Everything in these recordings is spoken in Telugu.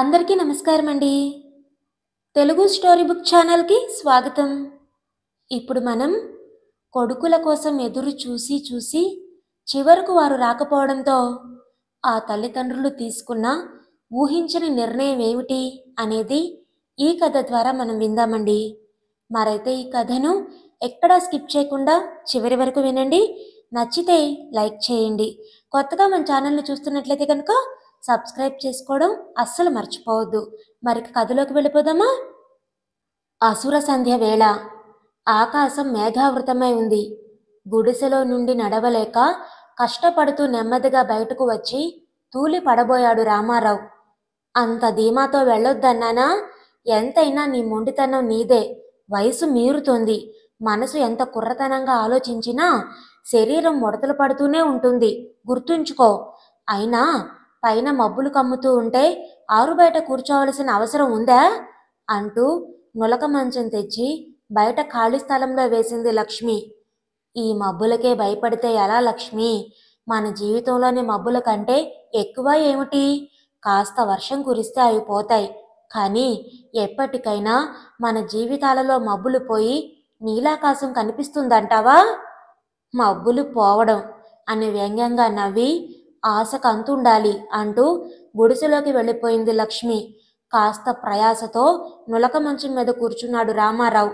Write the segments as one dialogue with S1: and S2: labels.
S1: అందరికీ నమస్కారం అండి తెలుగు స్టోరీ బుక్ ఛానల్కి స్వాగతం ఇప్పుడు మనం కొడుకుల కోసం ఎదురు చూసి చూసి చివరకు వారు రాకపోవడంతో ఆ తల్లిదండ్రులు తీసుకున్న ఊహించని నిర్ణయం ఏమిటి అనేది ఈ కథ ద్వారా మనం విందామండి మరైతే ఈ కథను ఎక్కడా స్కిప్ చేయకుండా చివరి వరకు వినండి నచ్చితే లైక్ చేయండి కొత్తగా మన ఛానల్ని చూస్తున్నట్లయితే కనుక సబ్స్క్రైబ్ చేసుకోవడం అస్సలు మర్చిపోవద్దు మరి కథలోకి వెళ్ళిపోదామా అసుర సంధ్య వేళ ఆకాశం మేఘావృతమై ఉంది గుడిసెలో నుండి నడవలేక కష్టపడుతూ నెమ్మదిగా బయటకు వచ్చి తూలి పడబోయాడు రామారావు అంత ధీమాతో వెళ్ళొద్దన్నానా ఎంతైనా నీ మొండితనం నీదే వయసు మీరుతోంది మనసు ఎంత కుర్రతనంగా ఆలోచించినా శరీరం ముడతలు పడుతూనే ఉంటుంది గుర్తుంచుకో అయినా పైన మబ్బులు కమ్ముతూ ఉంటే ఆరుబయట కూర్చోవలసిన అవసరం ఉందా అంటూ నులక మంచం తెచ్చి బయట ఖాళీ స్థలంలో వేసింది లక్ష్మి ఈ మబ్బులకే భయపడితే ఎలా లక్ష్మి మన జీవితంలోని మబ్బుల కంటే ఎక్కువ ఏమిటి కాస్త వర్షం కురిస్తే అవి పోతాయి కానీ ఎప్పటికైనా మన జీవితాలలో మబ్బులు పోయి నీలాకాశం కనిపిస్తుందంటావా మబ్బులు పోవడం అని వ్యంగ్యంగా నవ్వి ఆశ కంతుండాలి అంటూ గుడిసెలోకి వెళ్ళిపోయింది లక్ష్మి కాస్త ప్రయాసతో నులక మంచం మీద కూర్చున్నాడు రామారావు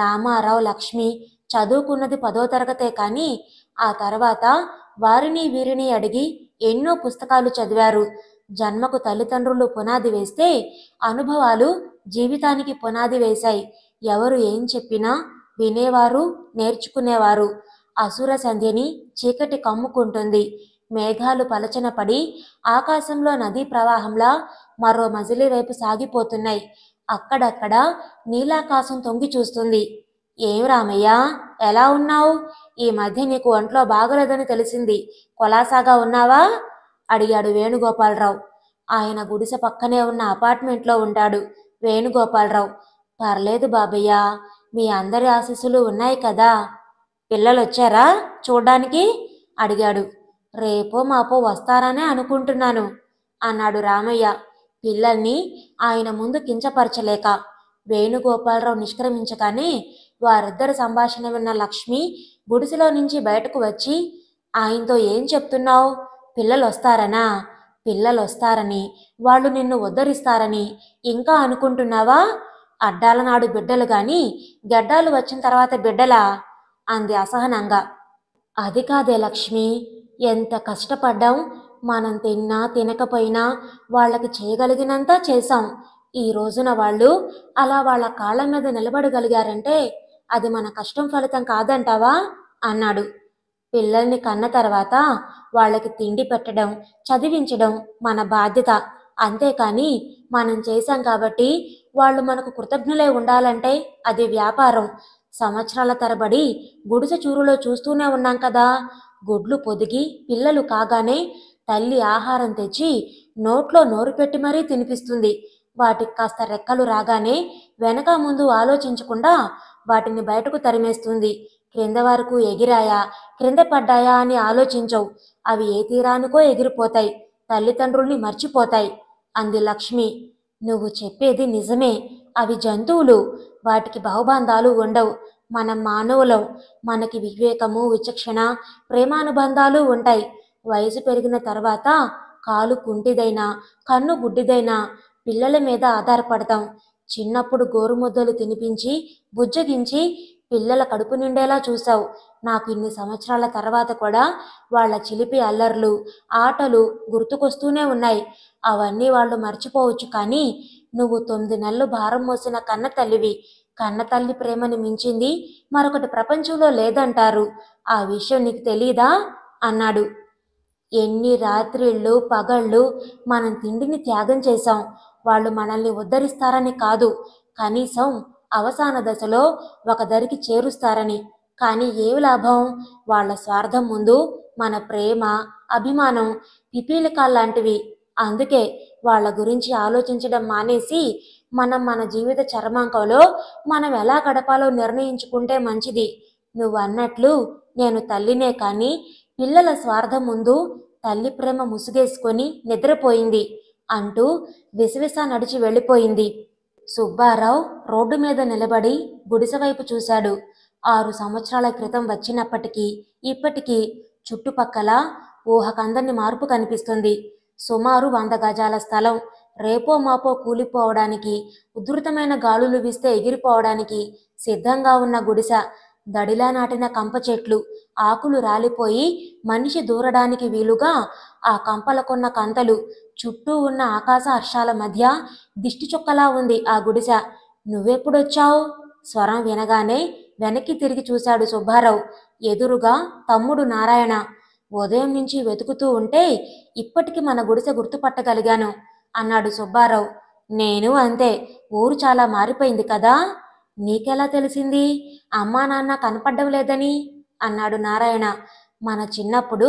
S1: రామారావు లక్ష్మి చదువుకున్నది పదో తరగతే కానీ ఆ తర్వాత వారిని వీరిని అడిగి ఎన్నో పుస్తకాలు చదివారు జన్మకు తల్లిదండ్రులు పునాది వేస్తే అనుభవాలు జీవితానికి పునాది వేశాయి ఎవరు ఏం చెప్పినా వినేవారు నేర్చుకునేవారు అసుర సంధ్యని చీకటి కమ్ముకుంటుంది మేఘాలు పలచన పడి ఆకాశంలో నదీ ప్రవాహంలా మరో మజిలి వైపు సాగిపోతున్నాయి అక్కడక్కడ నీలాకాశం తొంగి చూస్తుంది ఏం రామయ్య ఎలా ఉన్నావు ఈ మధ్య నీకు ఒంట్లో బాగలేదని తెలిసింది కొలాసాగా ఉన్నావా అడిగాడు వేణుగోపాలరావు ఆయన గుడిసె పక్కనే ఉన్న అపార్ట్మెంట్లో ఉంటాడు వేణుగోపాలరావు పర్లేదు బాబయ్య మీ అందరి ఆశీస్సులు ఉన్నాయి కదా పిల్లలు వచ్చారా చూడ్డానికి అడిగాడు రేపో మాపో వస్తారనే అనుకుంటున్నాను అన్నాడు రామయ్య పిల్లల్ని ఆయన ముందు కించపరచలేక వేణుగోపాలరావు నిష్క్రమించగానే వారిద్దరి సంభాషణ విన్న లక్ష్మి గుడిసెలో నుంచి బయటకు వచ్చి ఆయనతో ఏం చెప్తున్నావు పిల్లలు వస్తారనా పిల్లలు వస్తారని వాళ్ళు నిన్ను ఉద్ధరిస్తారని ఇంకా అనుకుంటున్నావా అడ్డాల నాడు బిడ్డలు గాని గడ్డాలు వచ్చిన తర్వాత బిడ్డలా అంది అసహనంగా అది కాదే లక్ష్మి ఎంత కష్టపడ్డాం మనం తిన్నా తినకపోయినా వాళ్ళకి చేయగలిగినంత చేశాం ఈ రోజున వాళ్ళు అలా వాళ్ళ కాళ్ళ మీద నిలబడగలిగారంటే అది మన కష్టం ఫలితం కాదంటావా అన్నాడు పిల్లల్ని కన్న తర్వాత వాళ్ళకి తిండి పెట్టడం చదివించడం మన బాధ్యత అంతేకాని మనం చేశాం కాబట్టి వాళ్ళు మనకు కృతజ్ఞులై ఉండాలంటే అది వ్యాపారం సంవత్సరాల తరబడి గుడిసె చూరులో చూస్తూనే ఉన్నాం కదా గుడ్లు పొదిగి పిల్లలు కాగానే తల్లి ఆహారం తెచ్చి నోట్లో నోరు పెట్టి మరీ తినిపిస్తుంది వాటికి కాస్త రెక్కలు రాగానే వెనక ముందు ఆలోచించకుండా వాటిని బయటకు తరిమేస్తుంది క్రింద వరకు ఎగిరాయా క్రింద పడ్డాయా అని ఆలోచించవు అవి ఏ తీరానికో ఎగిరిపోతాయి తల్లిదండ్రుల్ని మర్చిపోతాయి అంది లక్ష్మి నువ్వు చెప్పేది నిజమే అవి జంతువులు వాటికి బహుబంధాలు ఉండవు మనం మానవులం మనకి వివేకము విచక్షణ ప్రేమానుబంధాలు ఉంటాయి వయసు పెరిగిన తర్వాత కాలు కుంటిదైనా కన్ను గుడ్డిదైనా పిల్లల మీద ఆధారపడతాం చిన్నప్పుడు గోరుముద్దలు తినిపించి బుజ్జగించి పిల్లల కడుపు నిండేలా చూసావు నాకు ఇన్ని సంవత్సరాల తర్వాత కూడా వాళ్ళ చిలిపి అల్లర్లు ఆటలు గుర్తుకొస్తూనే ఉన్నాయి అవన్నీ వాళ్ళు మర్చిపోవచ్చు కానీ నువ్వు తొమ్మిది నెలలు భారం మోసిన కన్న తల్లివి కన్నతల్లి ప్రేమని మించింది మరొకటి ప్రపంచంలో లేదంటారు ఆ విషయం నీకు తెలీదా అన్నాడు ఎన్ని రాత్రిళ్ళు పగళ్ళు మనం తిండిని త్యాగం చేశాం వాళ్ళు మనల్ని ఉద్ధరిస్తారని కాదు కనీసం అవసాన దశలో ఒక దరికి చేరుస్తారని కానీ ఏమి లాభం వాళ్ళ స్వార్థం ముందు మన ప్రేమ అభిమానం పిపీలికాల్లాంటివి అందుకే వాళ్ళ గురించి ఆలోచించడం మానేసి మనం మన జీవిత చర్మాంకంలో మనం ఎలా గడపాలో నిర్ణయించుకుంటే మంచిది నువ్వు అన్నట్లు నేను తల్లినే కానీ పిల్లల స్వార్థం ముందు తల్లి ప్రేమ ముసుగేసుకొని నిద్రపోయింది అంటూ విసవిస నడిచి వెళ్ళిపోయింది సుబ్బారావు రోడ్డు మీద నిలబడి గుడిసె వైపు చూశాడు ఆరు సంవత్సరాల క్రితం వచ్చినప్పటికీ ఇప్పటికీ చుట్టుపక్కల ఊహకందరిని మార్పు కనిపిస్తుంది సుమారు వంద గజాల స్థలం రేపో మాపో కూలిపోవడానికి ఉధృతమైన గాలులు వీస్తే ఎగిరిపోవడానికి సిద్ధంగా ఉన్న గుడిస దడిలా నాటిన కంప చెట్లు ఆకులు రాలిపోయి మనిషి దూరడానికి వీలుగా ఆ కంపలకున్న కంతలు చుట్టూ ఉన్న ఆకాశ హర్షాల మధ్య దిష్టి చుక్కలా ఉంది ఆ గుడిస నువ్వెప్పుడొచ్చావు స్వరం వినగానే వెనక్కి తిరిగి చూశాడు సుబ్బారావు ఎదురుగా తమ్ముడు నారాయణ ఉదయం నుంచి వెతుకుతూ ఉంటే ఇప్పటికి మన గుడిసె గుర్తుపట్టగలిగాను అన్నాడు సుబ్బారావు నేను అంతే ఊరు చాలా మారిపోయింది కదా నీకెలా తెలిసింది అమ్మా నాన్న కనపడడం లేదని అన్నాడు నారాయణ మన చిన్నప్పుడు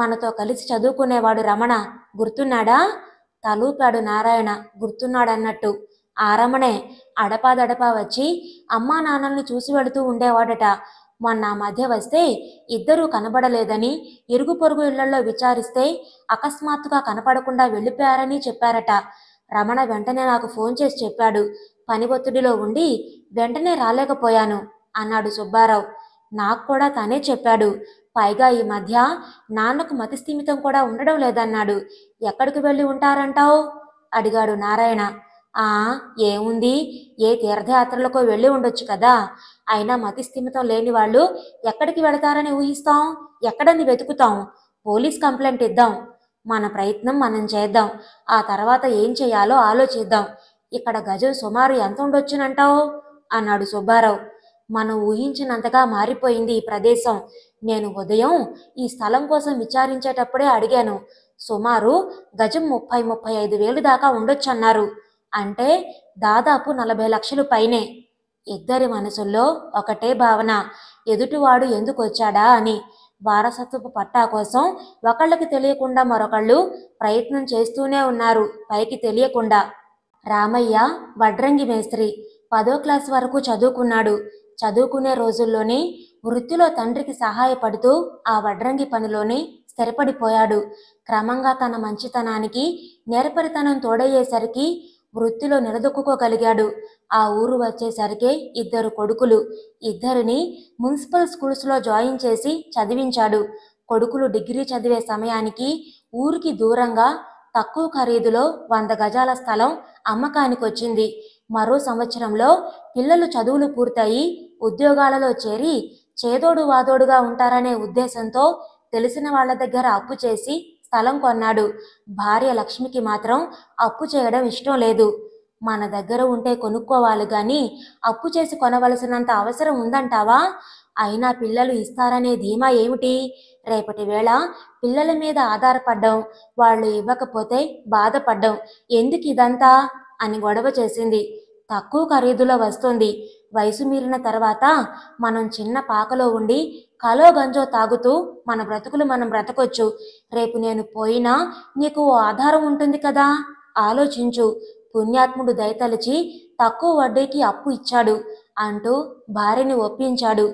S1: మనతో కలిసి చదువుకునేవాడు రమణ గుర్తున్నాడా తలూపాడు నారాయణ గుర్తున్నాడన్నట్టు ఆ రమణే అడపాదడపా వచ్చి అమ్మా నాన్నల్ని చూసి వెళుతూ ఉండేవాడట మొన్న మధ్య వస్తే ఇద్దరూ కనబడలేదని ఇరుగు పొరుగు ఇళ్లలో విచారిస్తే అకస్మాత్తుగా కనపడకుండా వెళ్ళిపోయారని చెప్పారట రమణ వెంటనే నాకు ఫోన్ చేసి చెప్పాడు పని ఒత్తిడిలో ఉండి వెంటనే రాలేకపోయాను అన్నాడు సుబ్బారావు నాకు కూడా తనే చెప్పాడు పైగా ఈ మధ్య నాన్నకు మతిస్థిమితం కూడా ఉండడం లేదన్నాడు ఎక్కడికి వెళ్ళి ఉంటారంటావు అడిగాడు నారాయణ ఆ ఏముంది ఏ తీర్థయాత్రలకు వెళ్ళి ఉండొచ్చు కదా అయినా మతి స్థిమితం లేని వాళ్ళు ఎక్కడికి వెళతారని ఊహిస్తాం ఎక్కడని వెతుకుతాం పోలీస్ కంప్లైంట్ ఇద్దాం మన ప్రయత్నం మనం చేద్దాం ఆ తర్వాత ఏం చేయాలో ఆలోచిద్దాం ఇక్కడ గజం సుమారు ఎంత ఉండొచ్చునంటావు అన్నాడు సుబ్బారావు మనం ఊహించినంతగా మారిపోయింది ఈ ప్రదేశం నేను ఉదయం ఈ స్థలం కోసం విచారించేటప్పుడే అడిగాను సుమారు గజం ముప్పై ముప్పై ఐదు వేలు దాకా ఉండొచ్చు అన్నారు అంటే దాదాపు నలభై లక్షలు పైనే ఇద్దరి మనసుల్లో ఒకటే భావన ఎదుటివాడు ఎందుకు వచ్చాడా అని వారసత్వపు పట్టా కోసం ఒకళ్ళకి తెలియకుండా మరొకళ్ళు ప్రయత్నం చేస్తూనే ఉన్నారు పైకి తెలియకుండా రామయ్య వడ్రంగి మేస్త్రి పదో క్లాస్ వరకు చదువుకున్నాడు చదువుకునే రోజుల్లోని వృత్తిలో తండ్రికి సహాయపడుతూ ఆ వడ్రంగి పనిలోనే స్థిరపడిపోయాడు క్రమంగా తన మంచితనానికి నేర్పరితనం తోడయ్యేసరికి వృత్తిలో నిలదొక్కుకోగలిగాడు ఆ ఊరు వచ్చేసరికే ఇద్దరు కొడుకులు ఇద్దరిని మున్సిపల్ స్కూల్స్లో జాయిన్ చేసి చదివించాడు కొడుకులు డిగ్రీ చదివే సమయానికి ఊరికి దూరంగా తక్కువ ఖరీదులో వంద గజాల స్థలం అమ్మకానికి వచ్చింది మరో సంవత్సరంలో పిల్లలు చదువులు పూర్తయి ఉద్యోగాలలో చేరి చేదోడు వాదోడుగా ఉంటారనే ఉద్దేశంతో తెలిసిన వాళ్ళ దగ్గర అప్పు చేసి స్థలం కొన్నాడు భార్య లక్ష్మికి మాత్రం అప్పు చేయడం ఇష్టం లేదు మన దగ్గర ఉంటే కొనుక్కోవాలి కానీ అప్పు చేసి కొనవలసినంత అవసరం ఉందంటావా అయినా పిల్లలు ఇస్తారనే ధీమా ఏమిటి రేపటి వేళ పిల్లల మీద ఆధారపడ్డం వాళ్ళు ఇవ్వకపోతే బాధపడ్డం ఎందుకు ఇదంతా అని గొడవ చేసింది తక్కువ ఖరీదులో వస్తుంది వయసు మీరిన తర్వాత మనం చిన్న పాకలో ఉండి కలో గంజో తాగుతూ మన బ్రతుకులు మనం బ్రతకొచ్చు రేపు నేను పోయినా నీకు ఓ ఆధారం ఉంటుంది కదా ఆలోచించు పుణ్యాత్ముడు దయతలిచి తక్కువ వడ్డీకి అప్పు ఇచ్చాడు అంటూ భార్యని ఒప్పించాడు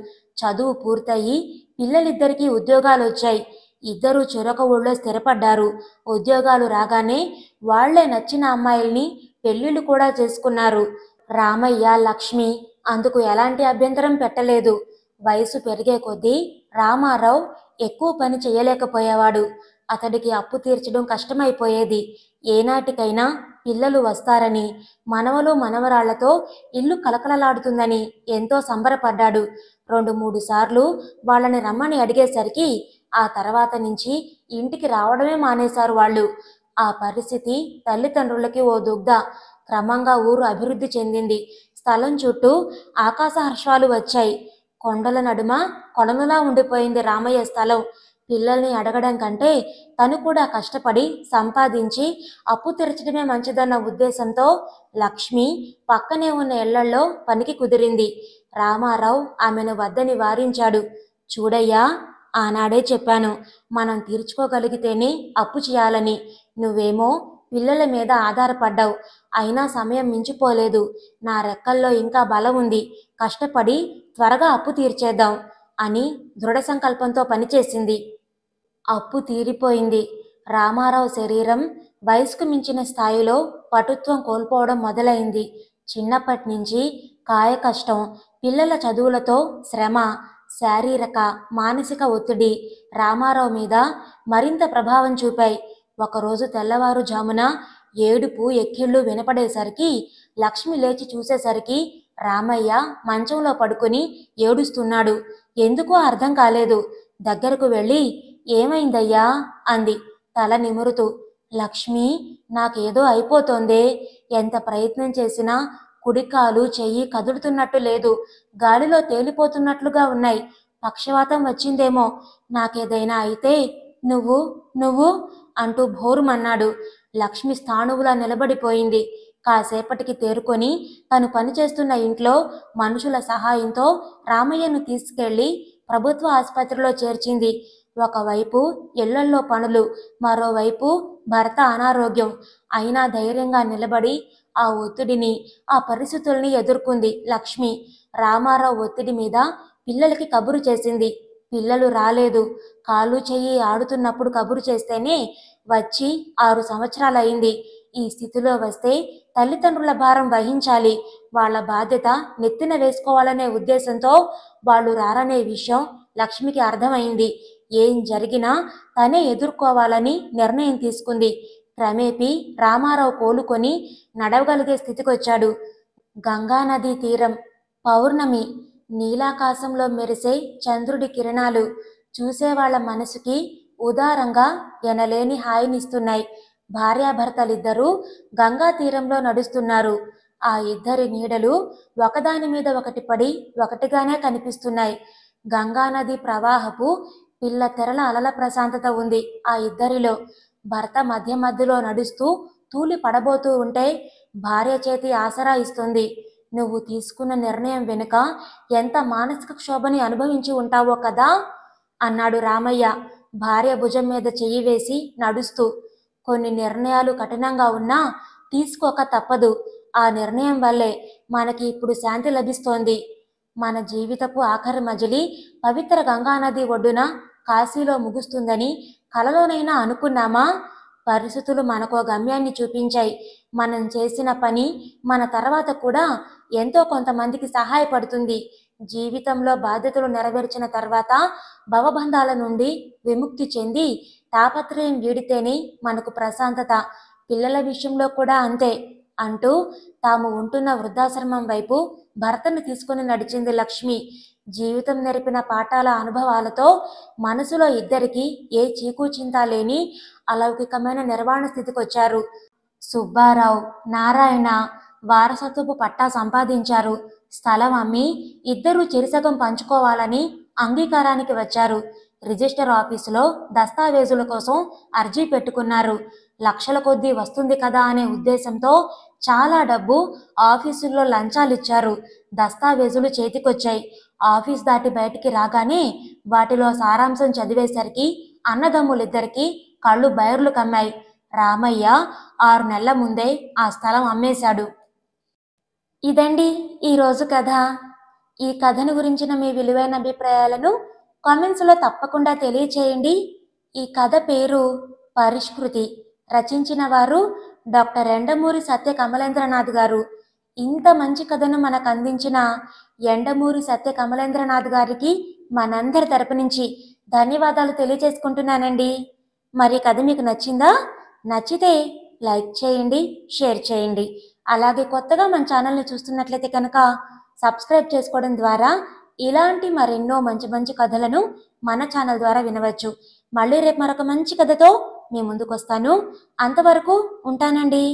S1: చదువు పూర్తయి పిల్లలిద్దరికీ ఉద్యోగాలు వచ్చాయి ఇద్దరూ చెరొక ఊళ్ళో స్థిరపడ్డారు ఉద్యోగాలు రాగానే వాళ్లే నచ్చిన అమ్మాయిల్ని పెళ్లిళ్ళు కూడా చేసుకున్నారు రామయ్య లక్ష్మి అందుకు ఎలాంటి అభ్యంతరం పెట్టలేదు వయసు పెరిగే కొద్దీ రామారావు ఎక్కువ పని చేయలేకపోయేవాడు అతడికి అప్పు తీర్చడం కష్టమైపోయేది ఏనాటికైనా పిల్లలు వస్తారని మనవలు మనవరాళ్లతో ఇల్లు కలకలలాడుతుందని ఎంతో సంబరపడ్డాడు రెండు మూడు సార్లు వాళ్ళని రమ్మని అడిగేసరికి ఆ తర్వాత నుంచి ఇంటికి రావడమే మానేశారు వాళ్ళు ఆ పరిస్థితి తల్లిదండ్రులకి ఓ దుగ్ధ క్రమంగా ఊరు అభివృద్ధి చెందింది స్థలం చుట్టూ ఆకాశ హర్షాలు వచ్చాయి కొండల నడుమ కొలనులా ఉండిపోయింది రామయ్య స్థలం పిల్లల్ని అడగడం కంటే తను కూడా కష్టపడి సంపాదించి అప్పు తెరచడమే మంచిదన్న ఉద్దేశంతో లక్ష్మి పక్కనే ఉన్న ఇళ్లల్లో పనికి కుదిరింది రామారావు ఆమెను వద్దని వారించాడు చూడయ్యా ఆనాడే చెప్పాను మనం తీర్చుకోగలిగితేనే అప్పు చేయాలని నువ్వేమో పిల్లల మీద ఆధారపడ్డావు అయినా సమయం మించిపోలేదు నా రెక్కల్లో ఇంకా బలం ఉంది కష్టపడి త్వరగా అప్పు తీర్చేద్దాం అని దృఢ సంకల్పంతో పనిచేసింది అప్పు తీరిపోయింది రామారావు శరీరం వయసుకు మించిన స్థాయిలో పటుత్వం కోల్పోవడం మొదలైంది చిన్నప్పటి నుంచి కాయకష్టం కష్టం పిల్లల చదువులతో శ్రమ శారీరక మానసిక ఒత్తిడి రామారావు మీద మరింత ప్రభావం చూపాయి ఒకరోజు తెల్లవారుజామున ఏడుపు ఎక్కిళ్ళు వినపడేసరికి లక్ష్మి లేచి చూసేసరికి రామయ్య మంచంలో పడుకుని ఏడుస్తున్నాడు ఎందుకో అర్థం కాలేదు దగ్గరకు వెళ్ళి ఏమైందయ్యా అంది తల నిమురుతూ లక్ష్మి నాకేదో అయిపోతోందే ఎంత ప్రయత్నం చేసినా కుడికాలు చెయ్యి కదులుతున్నట్టు లేదు గాలిలో తేలిపోతున్నట్లుగా ఉన్నాయి పక్షవాతం వచ్చిందేమో నాకేదైనా అయితే నువ్వు నువ్వు అంటూ భోరుమన్నాడు లక్ష్మి స్థాణువులా నిలబడిపోయింది కాసేపటికి తేరుకొని తను పనిచేస్తున్న ఇంట్లో మనుషుల సహాయంతో రామయ్యను తీసుకెళ్లి ప్రభుత్వ ఆసుపత్రిలో చేర్చింది ఒకవైపు ఇళ్లల్లో పనులు మరోవైపు భర్త అనారోగ్యం అయినా ధైర్యంగా నిలబడి ఆ ఒత్తిడిని ఆ పరిస్థితుల్ని ఎదుర్కొంది లక్ష్మి రామారావు ఒత్తిడి మీద పిల్లలకి కబురు చేసింది పిల్లలు రాలేదు కాలు చెయ్యి ఆడుతున్నప్పుడు కబురు చేస్తేనే వచ్చి ఆరు సంవత్సరాలయ్యింది ఈ స్థితిలో వస్తే తల్లిదండ్రుల భారం వహించాలి వాళ్ళ బాధ్యత నెత్తిన వేసుకోవాలనే ఉద్దేశంతో వాళ్ళు రారనే విషయం లక్ష్మికి అర్థమైంది ఏం జరిగినా తనే ఎదుర్కోవాలని నిర్ణయం తీసుకుంది రమేపి రామారావు కోలుకొని నడవగలిగే స్థితికొచ్చాడు గంగానదీ తీరం పౌర్ణమి నీలాకాశంలో మెరిసే చంద్రుడి కిరణాలు చూసేవాళ్ల మనసుకి ఉదారంగా ఎనలేని హాయినిస్తున్నాయి భార్యాభర్తలిద్దరూ గంగా తీరంలో నడుస్తున్నారు ఆ ఇద్దరి నీడలు ఒకదాని మీద ఒకటి పడి ఒకటిగానే కనిపిస్తున్నాయి గంగానది ప్రవాహపు పిల్ల తెరల అలల ప్రశాంతత ఉంది ఆ ఇద్దరిలో భర్త మధ్య మధ్యలో నడుస్తూ తూలి పడబోతూ ఉంటే భార్య చేతి ఆసరా ఇస్తుంది నువ్వు తీసుకున్న నిర్ణయం వెనుక ఎంత మానసిక క్షోభని అనుభవించి ఉంటావో కదా అన్నాడు రామయ్య భార్య భుజం మీద చెయ్యి వేసి నడుస్తూ కొన్ని నిర్ణయాలు కఠినంగా ఉన్నా తీసుకోక తప్పదు ఆ నిర్ణయం వల్లే మనకి ఇప్పుడు శాంతి లభిస్తోంది మన జీవితపు ఆఖరి మజిలి పవిత్ర గంగానది ఒడ్డున కాశీలో ముగుస్తుందని కలలోనైనా అనుకున్నామా పరిస్థితులు మనకు గమ్యాన్ని చూపించాయి మనం చేసిన పని మన తర్వాత కూడా ఎంతో కొంతమందికి సహాయపడుతుంది జీవితంలో బాధ్యతలు నెరవేర్చిన తర్వాత భవబంధాల నుండి విముక్తి చెంది తాపత్రయం వీడితేనే మనకు ప్రశాంతత పిల్లల విషయంలో కూడా అంతే అంటూ తాము ఉంటున్న వృద్ధాశ్రమం వైపు భర్తను తీసుకుని నడిచింది లక్ష్మి జీవితం నేర్పిన పాఠాల అనుభవాలతో మనసులో ఇద్దరికి ఏ చీకు చింత లేని అలౌకికమైన నిర్వహణ వచ్చారు సుబ్బారావు నారాయణ వారసత్వపు పట్టా సంపాదించారు స్థలం అమ్మి ఇద్దరు చిరుసగం పంచుకోవాలని అంగీకారానికి వచ్చారు రిజిస్టర్ ఆఫీసులో దస్తావేజుల కోసం అర్జీ పెట్టుకున్నారు లక్షల కొద్దీ వస్తుంది కదా అనే ఉద్దేశంతో చాలా డబ్బు ఆఫీసుల్లో లంచాలు ఇచ్చారు దస్తావేజులు చేతికొచ్చాయి ఆఫీస్ దాటి బయటికి రాగానే వాటిలో సారాంశం చదివేసరికి అన్నదమ్ములిద్దరికీ కళ్ళు బయర్లు కమ్మాయి రామయ్య ఆరు నెలల ముందే ఆ స్థలం అమ్మేశాడు ఇదండి ఈరోజు కథ ఈ కథను గురించిన మీ విలువైన అభిప్రాయాలను కామెంట్స్లో తప్పకుండా తెలియచేయండి ఈ కథ పేరు పరిష్కృతి రచించిన వారు డాక్టర్ ఎండమూరి సత్య కమలేంద్రనాథ్ గారు ఇంత మంచి కథను మనకు అందించిన ఎండమూరి సత్య కమలేంద్రనాథ్ గారికి మనందరి తరపు నుంచి ధన్యవాదాలు తెలియజేసుకుంటున్నానండి మరి కథ మీకు నచ్చిందా నచ్చితే లైక్ చేయండి షేర్ చేయండి అలాగే కొత్తగా మన ఛానల్ని చూస్తున్నట్లయితే కనుక సబ్స్క్రైబ్ చేసుకోవడం ద్వారా ఇలాంటి మరెన్నో మంచి మంచి కథలను మన ఛానల్ ద్వారా వినవచ్చు మళ్ళీ రేపు మరొక మంచి కథతో మీ వస్తాను అంతవరకు ఉంటానండి